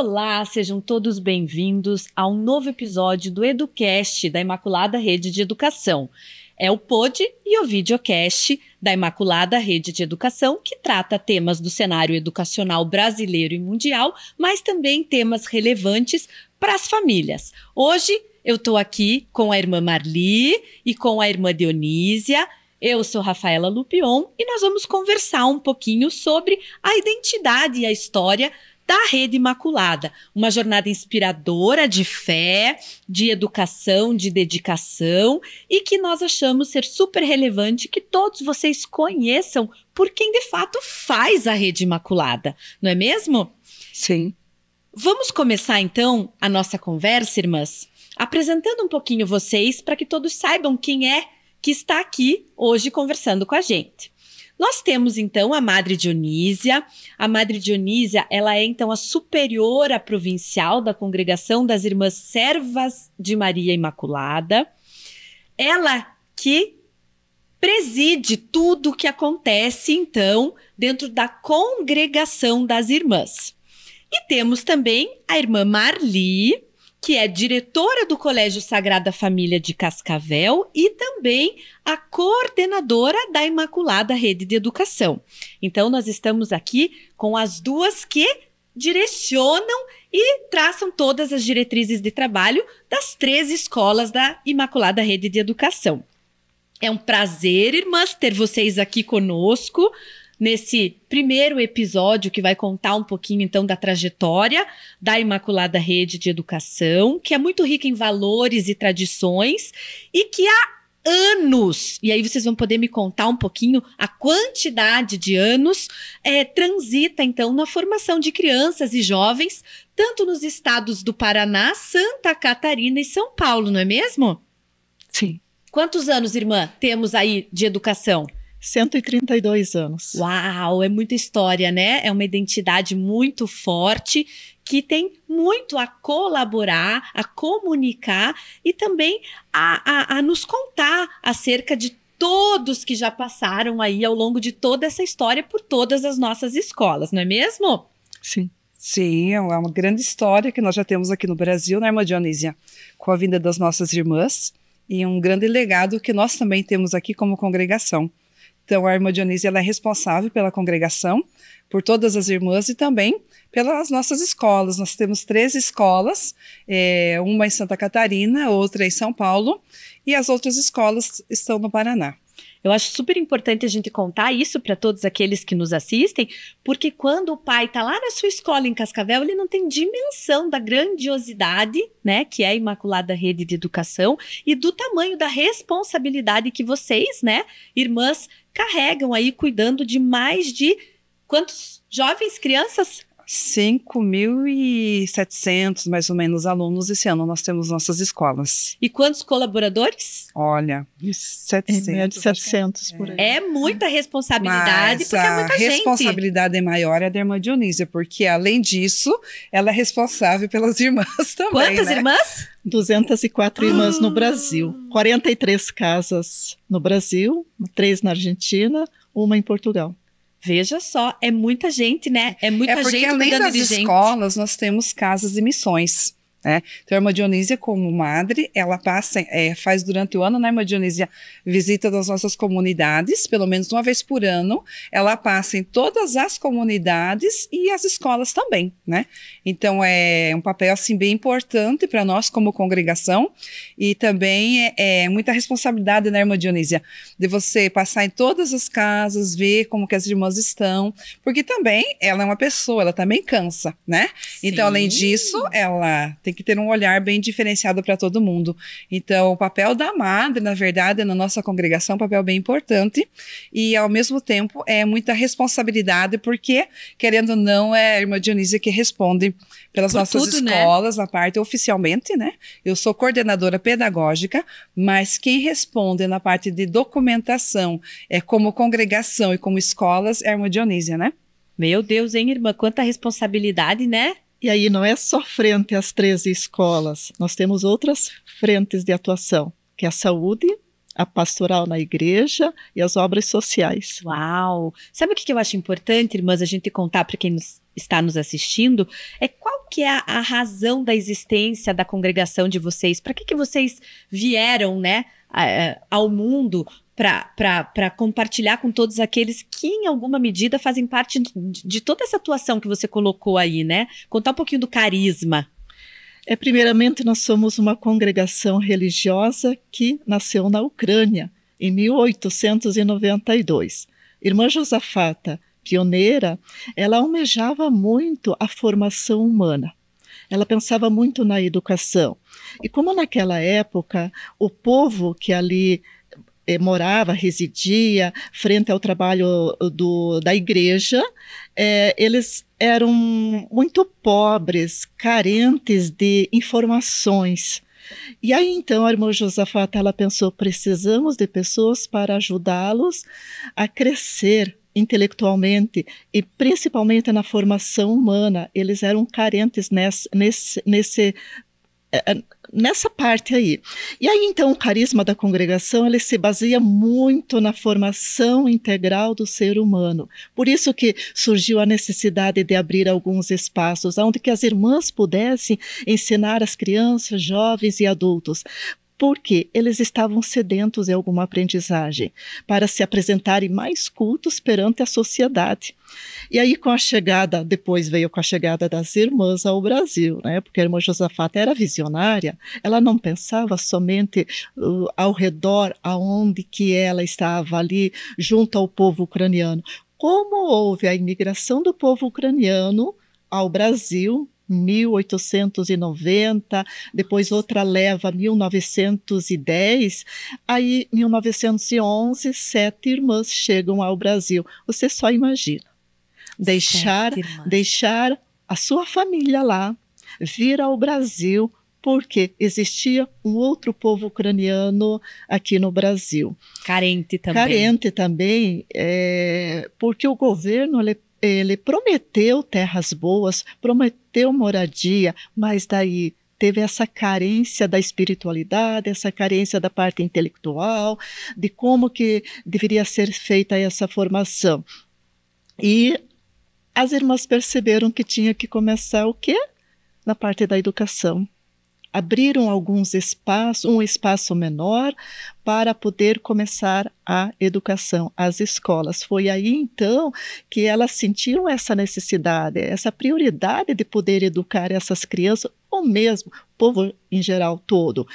Olá, sejam todos bem-vindos a um novo episódio do Educast da Imaculada Rede de Educação. É o pod e o videocast da Imaculada Rede de Educação, que trata temas do cenário educacional brasileiro e mundial, mas também temas relevantes para as famílias. Hoje eu estou aqui com a irmã Marli e com a irmã Dionísia. Eu sou Rafaela Lupion e nós vamos conversar um pouquinho sobre a identidade e a história da Rede Imaculada, uma jornada inspiradora de fé, de educação, de dedicação e que nós achamos ser super relevante que todos vocês conheçam por quem de fato faz a Rede Imaculada, não é mesmo? Sim. Vamos começar então a nossa conversa, irmãs, apresentando um pouquinho vocês para que todos saibam quem é que está aqui hoje conversando com a gente. Nós temos então a Madre Dionísia. A Madre Dionísia, ela é então a superiora provincial da Congregação das Irmãs Servas de Maria Imaculada. Ela que preside tudo o que acontece então dentro da Congregação das Irmãs. E temos também a irmã Marli, que é diretora do Colégio Sagrada Família de Cascavel e também a coordenadora da Imaculada Rede de Educação. Então, nós estamos aqui com as duas que direcionam e traçam todas as diretrizes de trabalho das três escolas da Imaculada Rede de Educação. É um prazer, irmãs, ter vocês aqui conosco nesse primeiro episódio que vai contar um pouquinho então da trajetória da Imaculada Rede de Educação, que é muito rica em valores e tradições e que há anos, e aí vocês vão poder me contar um pouquinho a quantidade de anos, é, transita então na formação de crianças e jovens, tanto nos estados do Paraná, Santa Catarina e São Paulo, não é mesmo? Sim. Quantos anos, irmã, temos aí de educação? 132 anos. Uau, é muita história, né? É uma identidade muito forte que tem muito a colaborar, a comunicar e também a, a, a nos contar acerca de todos que já passaram aí ao longo de toda essa história por todas as nossas escolas, não é mesmo? Sim. Sim, é uma grande história que nós já temos aqui no Brasil, né, irmã Dionísia? Com a vinda das nossas irmãs e um grande legado que nós também temos aqui como congregação. Então, a irmã Dionísia ela é responsável pela congregação, por todas as irmãs e também pelas nossas escolas. Nós temos três escolas, é, uma em Santa Catarina, outra em São Paulo, e as outras escolas estão no Paraná. Eu acho super importante a gente contar isso para todos aqueles que nos assistem, porque quando o pai está lá na sua escola em Cascavel, ele não tem dimensão da grandiosidade, né, que é a Imaculada Rede de Educação e do tamanho da responsabilidade que vocês, né, irmãs, carregam aí cuidando de mais de quantos jovens, crianças? 5.700, mais ou menos, alunos esse ano nós temos nossas escolas. E quantos colaboradores? Olha, 700. É, 700 por aí. É muita responsabilidade, Mas porque é muita gente. a responsabilidade é maior é da irmã Dionísia, porque além disso, ela é responsável pelas irmãs também, Quantas né? irmãs? 204 ah. irmãs no Brasil, 43 casas no Brasil, três na Argentina, uma em Portugal. Veja só, é muita gente, né? É muita é porque gente além das escolas, nós temos casas e missões. Né? Então, a Irmã Dionísia, como madre, ela passa, é, faz durante o ano, né, Irmã Dionísia, visita das nossas comunidades, pelo menos uma vez por ano. Ela passa em todas as comunidades e as escolas também, né? Então, é um papel, assim, bem importante para nós como congregação e também é, é, muita responsabilidade, né, Irmã Dionísia, de você passar em todas as casas, ver como que as irmãs estão, porque também ela é uma pessoa, ela também cansa, né? Sim. Então, além disso, ela tem que ter um olhar bem diferenciado para todo mundo. Então, o papel da madre, na verdade, na nossa congregação, é um papel bem importante e, ao mesmo tempo, é muita responsabilidade, porque, querendo ou não, é a irmã Dionísia que responde pelas Por nossas tudo, né? escolas, né? na parte oficialmente, né? Eu sou coordenadora pedagógica, mas quem responde na parte de documentação, é como congregação e como escolas, é a irmã Dionísia, né? Meu Deus, hein, irmã? Quanta responsabilidade, né? E aí não é só frente às 13 escolas, nós temos outras frentes de atuação, que é a saúde, a pastoral na igreja e as obras sociais. Uau! Sabe o que eu acho importante, irmãs, a gente contar para quem nos, está nos assistindo? É qual que é a, a razão da existência da congregação de vocês? Para que, que vocês vieram, né, a, a, ao mundo? para compartilhar com todos aqueles que, em alguma medida, fazem parte de, de toda essa atuação que você colocou aí, né? Contar um pouquinho do carisma. É, primeiramente, nós somos uma congregação religiosa que nasceu na Ucrânia em 1892. Irmã Josafata, pioneira, ela almejava muito a formação humana. Ela pensava muito na educação. E como naquela época o povo que ali eh, morava, residia, frente ao trabalho uh, do, da igreja, eh, eles eram muito pobres, carentes de informações. E aí então a irmã Josafata ela pensou: precisamos de pessoas para ajudá-los a crescer intelectualmente e principalmente na formação humana. Eles eram carentes nesse, nesse, nesse é, é, nessa parte aí. E aí então o carisma da congregação ele se baseia muito na formação integral do ser humano. Por isso que surgiu a necessidade de abrir alguns espaços onde que as irmãs pudessem ensinar as crianças, jovens e adultos porque eles estavam sedentos em alguma aprendizagem, para se apresentarem mais cultos perante a sociedade. E aí, com a chegada, depois veio com a chegada das irmãs ao Brasil, né? Porque a irmã Josafata era visionária, ela não pensava somente uh, ao redor, aonde que ela estava ali, junto ao povo ucraniano. Como houve a imigração do povo ucraniano ao Brasil, 1890, depois outra leva 1910, aí 1911 sete irmãs chegam ao Brasil. Você só imagina deixar deixar a sua família lá, vir ao Brasil porque existia um outro povo ucraniano aqui no Brasil. Carente também. Carente também, é, porque o governo ele prometeu terras boas, prometeu moradia, mas daí teve essa carência da espiritualidade, essa carência da parte intelectual, de como que deveria ser feita essa formação. E as irmãs perceberam que tinha que começar o quê? Na parte da educação abriram alguns espaços, um espaço menor, para poder começar a educação, as escolas. Foi aí então que elas sentiram essa necessidade, essa prioridade de poder educar essas crianças, ou mesmo o povo em geral todo.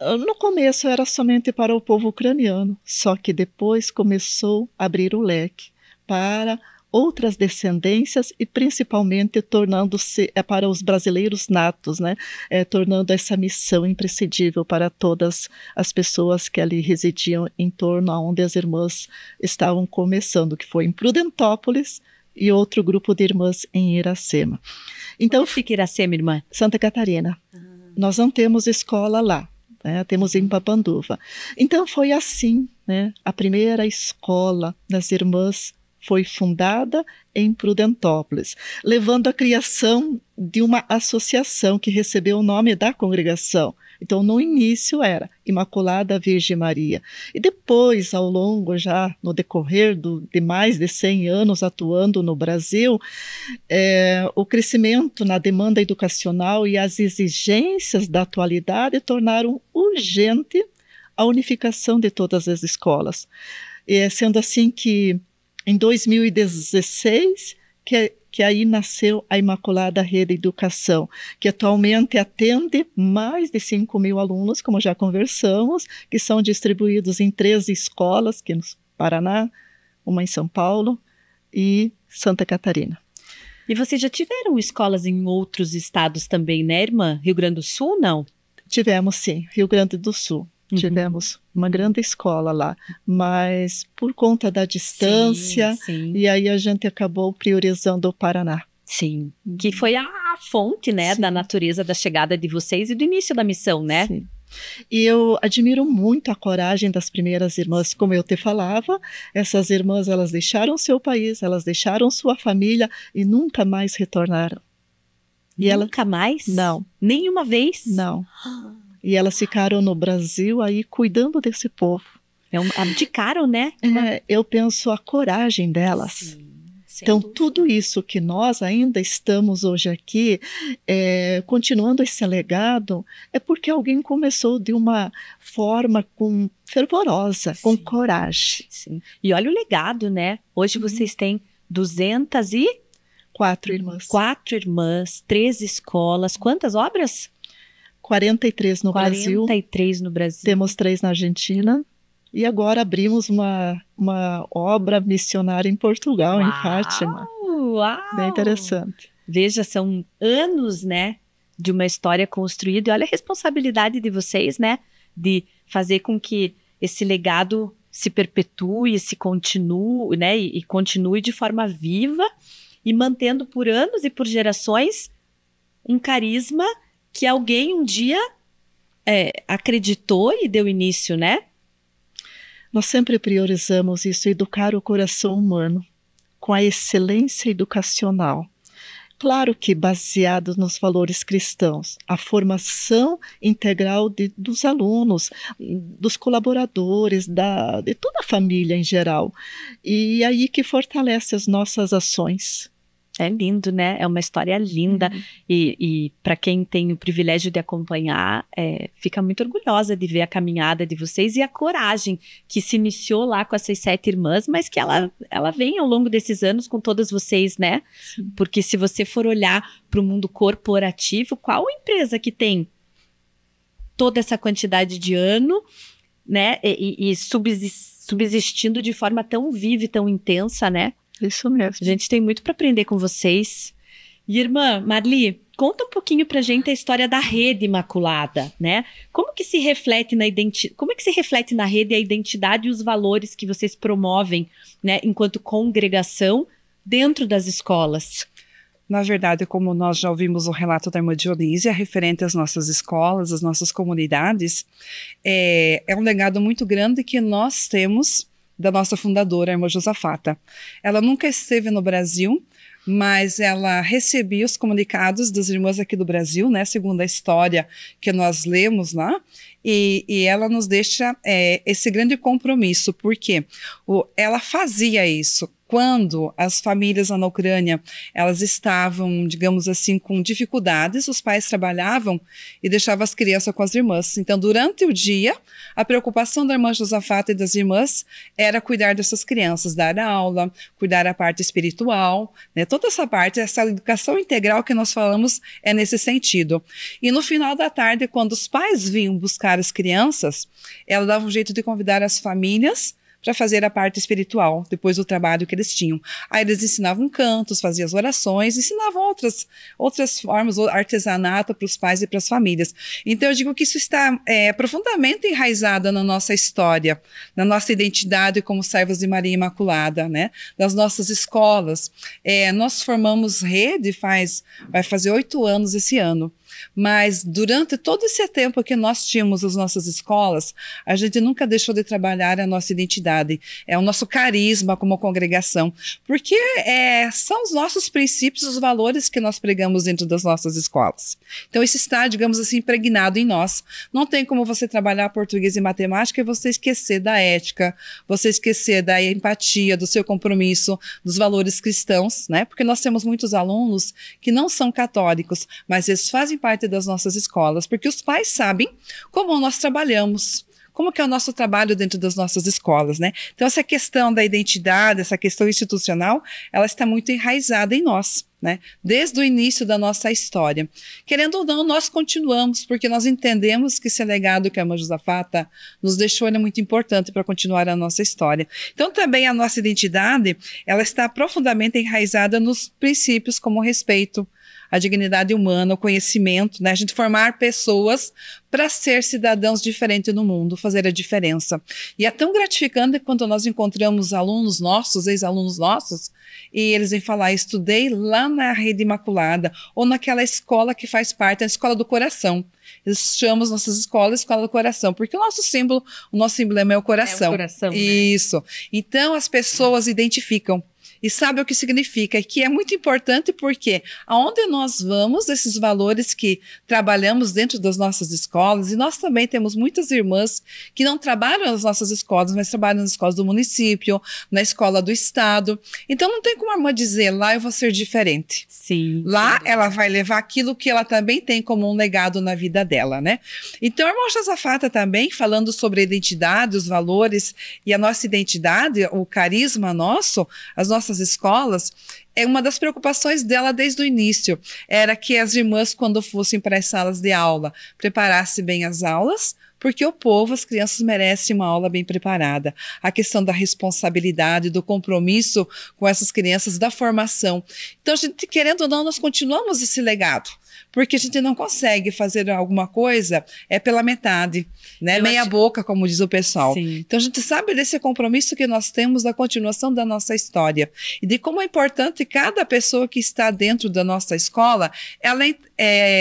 Ah, no começo era somente para o povo ucraniano, só que depois começou a abrir o leque para outras descendências e principalmente tornando-se é, para os brasileiros natos, né, é, tornando essa missão imprescindível para todas as pessoas que ali residiam em torno a onde as irmãs estavam começando, que foi em Prudentópolis, e outro grupo de irmãs em Iracema. Então Onde fica Iracema, irmã? Santa Catarina. Nós não temos escola lá, né? temos em Papanduva. Então foi assim, né? A primeira escola das irmãs foi fundada em Prudentópolis, levando à criação de uma associação que recebeu o nome da congregação. Então, no início era Imaculada Virgem Maria. E depois, ao longo, já no decorrer do, de mais de 100 anos atuando no Brasil, é, o crescimento na demanda educacional e as exigências da atualidade tornaram urgente a unificação de todas as escolas. É, sendo assim que em 2016, que, que aí nasceu a Imaculada Rede Educação, que atualmente atende mais de 5 mil alunos, como já conversamos, que são distribuídos em 13 escolas, que é no Paraná, uma em São Paulo e Santa Catarina. E vocês já tiveram escolas em outros estados também, né, irmã? Rio Grande do Sul, não? Tivemos, sim. Rio Grande do Sul, Uhum. Tivemos uma grande escola lá, mas por conta da distância, sim, sim. e aí a gente acabou priorizando o Paraná. Sim, que uhum. foi a fonte, né, da natureza da chegada de vocês e do início da missão, né? Sim. E eu admiro muito a coragem das primeiras irmãs, como eu te falava. Essas irmãs, elas deixaram seu país, elas deixaram sua família e nunca mais retornaram. E nunca ela... mais? Não. Nenhuma vez? Não. Ah. E elas ficaram no Brasil aí cuidando desse povo. É um, é de né? É, eu penso a coragem delas. Sim, então, dúvida. tudo isso que nós ainda estamos hoje aqui, é, continuando esse legado, é porque alguém começou de uma forma com fervorosa, Sim. com coragem. Sim. E olha o legado, né? Hoje uhum. vocês têm 200 e... Quatro irmãs. Quatro irmãs, três escolas. Quantas obras? 43 no 43 Brasil. 43 no Brasil. Temos três na Argentina. E agora abrimos uma, uma obra missionária em Portugal, uau, em Fátima. Uau! Bem interessante. Veja, são anos, né, de uma história construída. E olha a responsabilidade de vocês, né, de fazer com que esse legado se perpetue, se continue, né, e, e continue de forma viva e mantendo por anos e por gerações um carisma que alguém um dia é, acreditou e deu início, né? Nós sempre priorizamos isso, educar o coração humano com a excelência educacional. Claro que baseados nos valores cristãos, a formação integral de, dos alunos, dos colaboradores, da, de toda a família em geral. E aí que fortalece as nossas ações. É lindo, né? É uma história linda. Uhum. E, e para quem tem o privilégio de acompanhar, é, fica muito orgulhosa de ver a caminhada de vocês e a coragem que se iniciou lá com essas sete irmãs, mas que ela, ela vem ao longo desses anos com todas vocês, né? Sim. Porque se você for olhar para o mundo corporativo, qual empresa que tem toda essa quantidade de ano, né? E, e subsistindo de forma tão viva e tão intensa, né? Isso mesmo. A gente tem muito para aprender com vocês. E irmã, Marli, conta um pouquinho pra gente a história da rede imaculada, né? Como que se reflete na identidade, como é que se reflete na rede a identidade e os valores que vocês promovem, né, enquanto congregação dentro das escolas? Na verdade, como nós já ouvimos o relato da irmã Dionísia, referente às nossas escolas, às nossas comunidades, é, é um legado muito grande que nós temos da nossa fundadora, a irmã Josafata. Ela nunca esteve no Brasil, mas ela recebia os comunicados das irmãs aqui do Brasil, né, segundo a história que nós lemos lá, e, e ela nos deixa é, esse grande compromisso, porque o, ela fazia isso, quando as famílias lá na Ucrânia elas estavam, digamos assim, com dificuldades, os pais trabalhavam e deixavam as crianças com as irmãs. Então, durante o dia, a preocupação da irmã Josafata e das irmãs era cuidar dessas crianças, dar aula, cuidar a parte espiritual, né? toda essa parte, essa educação integral que nós falamos é nesse sentido. E no final da tarde, quando os pais vinham buscar as crianças, ela dava um jeito de convidar as famílias para fazer a parte espiritual, depois do trabalho que eles tinham. Aí eles ensinavam cantos, faziam as orações, ensinavam outras, outras formas, artesanato para os pais e para as famílias. Então eu digo que isso está é, profundamente enraizado na nossa história, na nossa identidade como servos de Maria Imaculada, né? Nas nossas escolas. É, nós formamos rede faz, vai fazer oito anos esse ano. Mas durante todo esse tempo que nós tínhamos as nossas escolas, a gente nunca deixou de trabalhar a nossa identidade, é o nosso carisma como congregação, porque é, são os nossos princípios, os valores que nós pregamos dentro das nossas escolas. Então, isso está, digamos assim, impregnado em nós. Não tem como você trabalhar português e matemática e você esquecer da ética, você esquecer da empatia, do seu compromisso, dos valores cristãos, né? Porque nós temos muitos alunos que não são católicos, mas eles fazem parte parte das nossas escolas, porque os pais sabem como nós trabalhamos como que é o nosso trabalho dentro das nossas escolas, né? Então essa questão da identidade, essa questão institucional, ela está muito enraizada em nós, né? Desde o início da nossa história. Querendo ou não, nós continuamos, porque nós entendemos que esse legado que a Mãe Josafata nos deixou é muito importante para continuar a nossa história. Então também a nossa identidade, ela está profundamente enraizada nos princípios como respeito, a dignidade humana, o conhecimento, né? A gente formar pessoas para ser cidadãos diferentes no mundo, fazer a diferença. E é tão gratificante quando nós encontramos alunos nossos, ex-alunos nossos, e eles vêm falar: estudei lá na Rede Imaculada, ou naquela escola que faz parte, a escola do coração. Eles chamam nossas escolas Escola do Coração, porque o nosso símbolo, o nosso emblema é o coração. É o coração. Né? Isso. Né? Então as pessoas identificam e sabe o que significa, que é muito importante porque aonde nós vamos, esses valores que trabalhamos dentro das nossas escolas, e nós também temos muitas irmãs que não trabalham nas nossas escolas, mas trabalham nas escolas do município, na escola do estado. Então não tem como a irmã dizer, lá eu vou ser diferente. Sim. Lá sim. ela vai levar aquilo que ela também tem como um legado na vida dela, né? Então a irmã Josafata também, falando sobre a identidade, os valores e a nossa identidade, o carisma nosso, as nossas nossas escolas, é uma das preocupações dela desde o início era que as irmãs, quando fossem para as salas de aula, preparassem bem as aulas, porque o povo, as crianças merecem uma aula bem preparada. A questão da responsabilidade, do compromisso com essas crianças, da formação. Então, gente, querendo ou não, nós continuamos esse legado porque a gente não consegue fazer alguma coisa é pela metade, né? Eu Meia acho... boca, como diz o pessoal. Sim. Então a gente sabe desse compromisso que nós temos da continuação da nossa história e de como é importante cada pessoa que está dentro da nossa escola, ela é,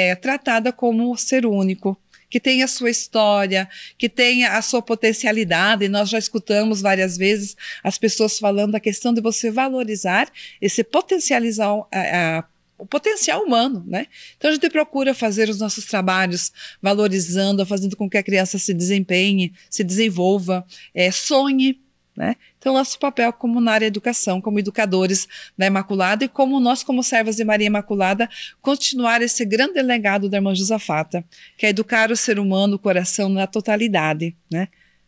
é tratada como um ser único que tem a sua história, que tem a sua potencialidade. E nós já escutamos várias vezes as pessoas falando da questão de você valorizar e se potencializar a, a o potencial humano, né? Então a gente procura fazer os nossos trabalhos valorizando, fazendo com que a criança se desempenhe, se desenvolva, é, sonhe, né? Então nosso papel como na área da educação, como educadores da Imaculada e como nós como servas de Maria Imaculada continuar esse grande legado da irmã Josafata, que é educar o ser humano, o coração na totalidade, né?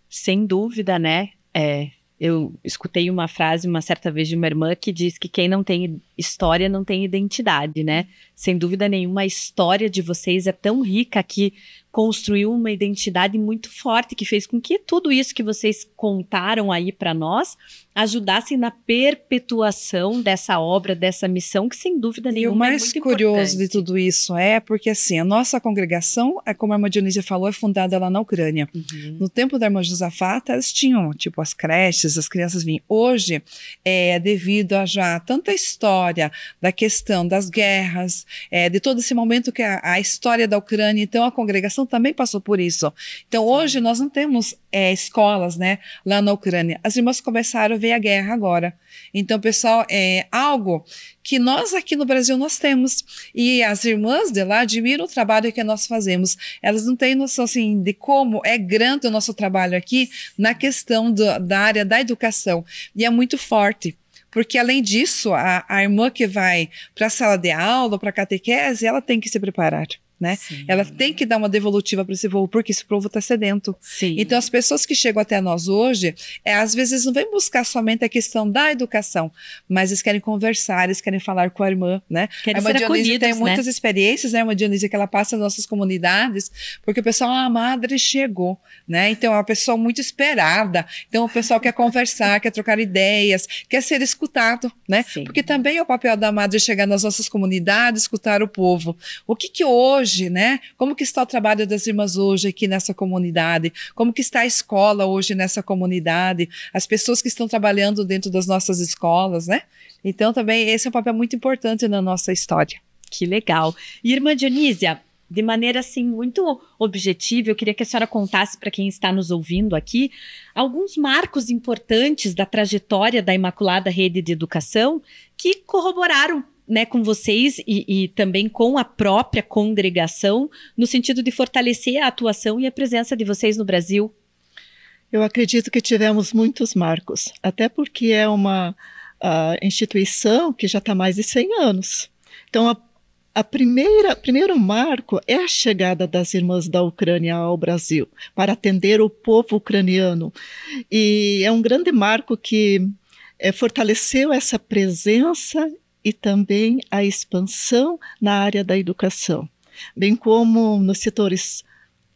Sem dúvida, né? É, eu escutei uma frase uma certa vez de uma irmã que diz que quem não tem história não tem identidade, né? Sem dúvida nenhuma, a história de vocês é tão rica que construiu uma identidade muito forte que fez com que tudo isso que vocês contaram aí para nós ajudassem na perpetuação dessa obra, dessa missão, que sem dúvida nenhuma. E o é mais é curioso importante. de tudo isso é porque assim, a nossa congregação, é como a irmã Dionísia falou, é fundada lá na Ucrânia. Uhum. No tempo da irmã Josafata, elas tinham tipo as creches, as crianças vinham. Hoje, é devido a já tanta história da questão das guerras, é, de todo esse momento que a, a, história da Ucrânia, então a congregação também passou por isso. Então Sim. hoje nós não temos é, escolas, né, lá na Ucrânia. As irmãs começaram a ver a guerra agora. Então, pessoal, é algo que nós aqui no Brasil nós temos. E as irmãs de lá admiram o trabalho que nós fazemos. Elas não têm noção assim de como é grande o nosso trabalho aqui na questão do, da área da educação. E é muito forte porque além disso, a, a irmã que vai para a sala de aula, para a catequese, ela tem que se preparar né? Sim. Ela tem que dar uma devolutiva para esse povo, porque esse povo está sedento. Sim. Então, as pessoas que chegam até nós hoje, é, às vezes não vêm buscar somente a questão da educação, mas eles querem conversar, eles querem falar com a irmã, né? Querem a irmã ser tem né? muitas experiências, né? Uma Dionísia, que ela passa nas nossas comunidades, porque o pessoal, ah, a madre chegou, né? Então, é uma pessoa muito esperada. Então, o pessoal quer conversar, quer trocar ideias, quer ser escutado, né? Sim. Porque também é o papel da madre chegar nas nossas comunidades, escutar o povo. O que que hoje hoje, né? Como que está o trabalho das irmãs hoje aqui nessa comunidade? Como que está a escola hoje nessa comunidade? As pessoas que estão trabalhando dentro das nossas escolas, né? Então também esse é um papel muito importante na nossa história. Que legal. irmã Dionísia, de maneira assim muito objetiva, eu queria que a senhora contasse para quem está nos ouvindo aqui alguns marcos importantes da trajetória da Imaculada Rede de Educação que corroboraram né, com vocês e, e também com a própria congregação, no sentido de fortalecer a atuação e a presença de vocês no Brasil? Eu acredito que tivemos muitos marcos, até porque é uma instituição que já está mais de 100 anos. Então, a, a primeira primeiro marco é a chegada das irmãs da Ucrânia ao Brasil para atender o povo ucraniano e é um grande marco que é, fortaleceu essa presença e também a expansão na área da educação, bem como nos setores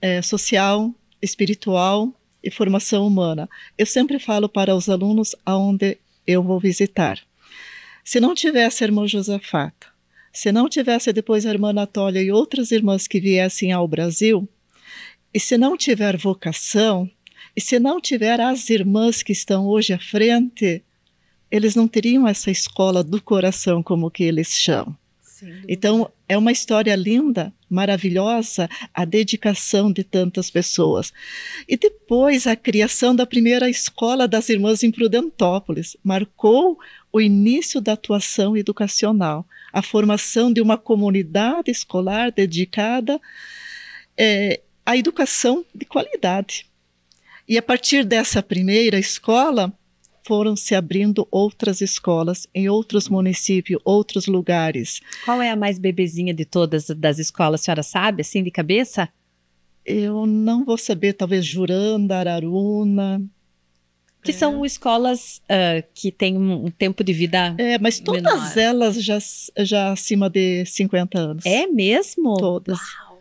é, social, espiritual e formação humana. Eu sempre falo para os alunos aonde eu vou visitar. Se não tivesse a irmã se não tivesse depois a irmã Natália e outras irmãs que viessem ao Brasil, e se não tiver vocação, e se não tiver as irmãs que estão hoje à frente, eles não teriam essa escola do coração, como que eles chamam. Então, é uma história linda, maravilhosa, a dedicação de tantas pessoas. E depois, a criação da primeira escola das Irmãs em Prudentópolis marcou o início da atuação educacional, a formação de uma comunidade escolar dedicada é, à educação de qualidade. E a partir dessa primeira escola, foram se abrindo outras escolas em outros municípios, outros lugares. Qual é a mais bebezinha de todas das escolas? A senhora sabe, assim, de cabeça? Eu não vou saber, talvez Juranda, Araruna. Que é. são escolas uh, que têm um tempo de vida. É, mas todas menor. elas já, já acima de 50 anos. É mesmo? Todas. Uau.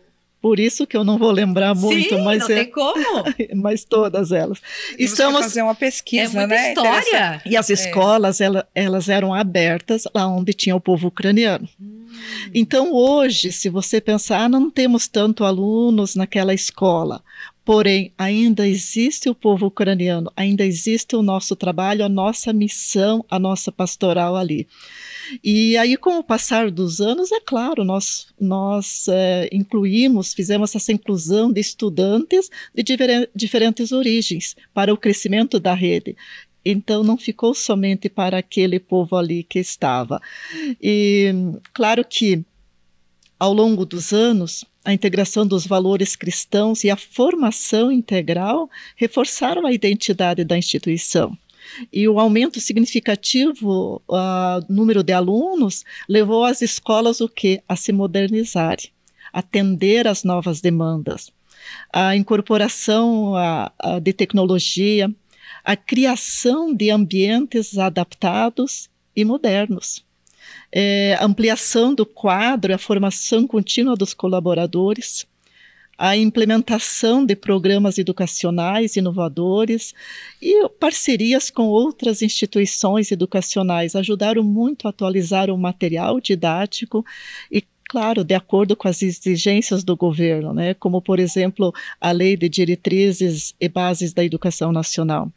Por isso que eu não vou lembrar muito, Sim, mas não é, tem como. mas todas elas. E Estamos fazer uma pesquisa, é né? História. E as é. escolas é. elas, elas eram abertas lá onde tinha o povo ucraniano. Hum. Então hoje, se você pensar, ah, não temos tanto alunos naquela escola. Porém, ainda existe o povo ucraniano, ainda existe o nosso trabalho, a nossa missão, a nossa pastoral ali. E aí, com o passar dos anos, é claro, nós, nós é, incluímos, fizemos essa inclusão de estudantes de diferentes origens para o crescimento da rede. Então, não ficou somente para aquele povo ali que estava. E, claro que, ao longo dos anos, a integração dos valores cristãos e a formação integral reforçaram a identidade da instituição. E o aumento significativo uh, número de alunos levou as escolas o quê? a se modernizarem, atender às novas demandas. A incorporação a, a de tecnologia, a criação de ambientes adaptados e modernos. É, ampliação do quadro, a formação contínua dos colaboradores, a implementação de programas educacionais inovadores e parcerias com outras instituições educacionais ajudaram muito a atualizar o material didático e claro, de acordo com as exigências do governo, né? como, por exemplo, a Lei de Diretrizes e Bases da Educação Nacional.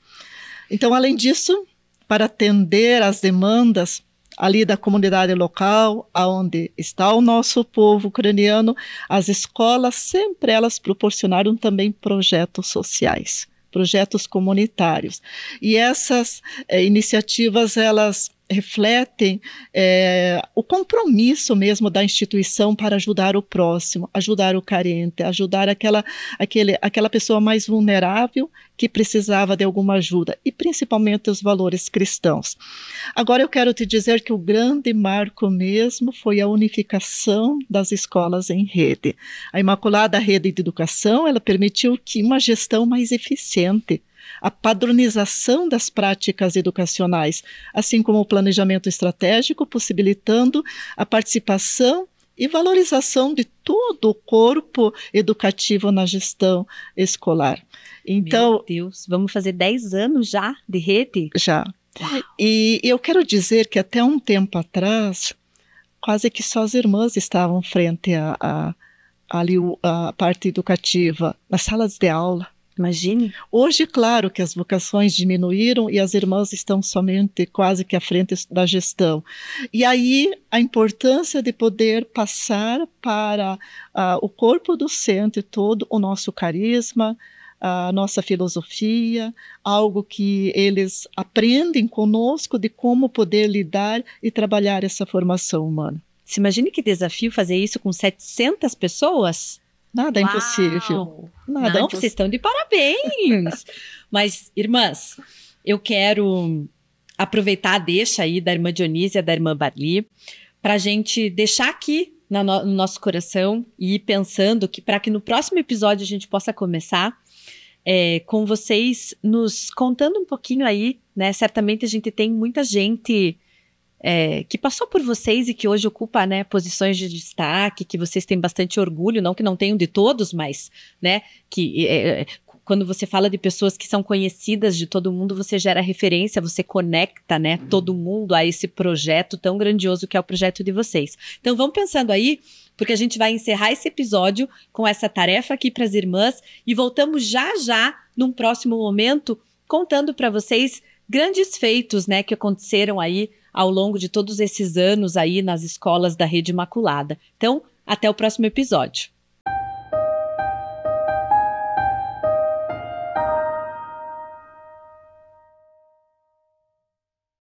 Então, além disso, para atender às demandas ali da comunidade local, aonde está o nosso povo ucraniano, as escolas sempre elas proporcionaram também projetos sociais, projetos comunitários. E essas eh, iniciativas elas refletem é, o compromisso mesmo da instituição para ajudar o próximo, ajudar o carente, ajudar aquela, aquele, aquela pessoa mais vulnerável que precisava de alguma ajuda, e principalmente os valores cristãos. Agora eu quero te dizer que o grande marco mesmo foi a unificação das escolas em rede. A Imaculada Rede de Educação, ela permitiu que uma gestão mais eficiente a padronização das práticas educacionais, assim como o planejamento estratégico, possibilitando a participação e valorização de todo o corpo educativo na gestão escolar. Então, Meu Deus, vamos fazer 10 anos já de rede? Já. E eu quero dizer que até um tempo atrás, quase que só as irmãs estavam frente à a, a, a, a, parte educativa, nas salas de aula. Imagine. Hoje, claro que as vocações diminuíram e as irmãs estão somente quase que à frente da gestão. E aí a importância de poder passar para uh, o corpo docente todo o nosso carisma, a nossa filosofia, algo que eles aprendem conosco de como poder lidar e trabalhar essa formação humana. Se imagine que desafio fazer isso com 700 pessoas? Nada é impossível. Nada é Não, é vocês estão de parabéns. Mas, irmãs, eu quero aproveitar a deixa aí da irmã Dionísia, da irmã Barli, para gente deixar aqui no, no nosso coração e ir pensando que para que no próximo episódio a gente possa começar é, com vocês nos contando um pouquinho aí, né? Certamente a gente tem muita gente é, que passou por vocês e que hoje ocupa né, posições de destaque, que vocês têm bastante orgulho, não que não tenham de todos, mas né, que é, é quando você fala de pessoas que são conhecidas de todo mundo, você gera referência, você conecta, né, uhum. todo mundo a esse projeto tão grandioso que é o projeto de vocês. Então vão pensando aí, porque a gente vai encerrar esse episódio com essa tarefa aqui para as irmãs e voltamos já já num próximo momento contando para vocês grandes feitos, né, que aconteceram aí ao longo de todos esses anos aí nas escolas da Rede Imaculada. Então, até o próximo episódio.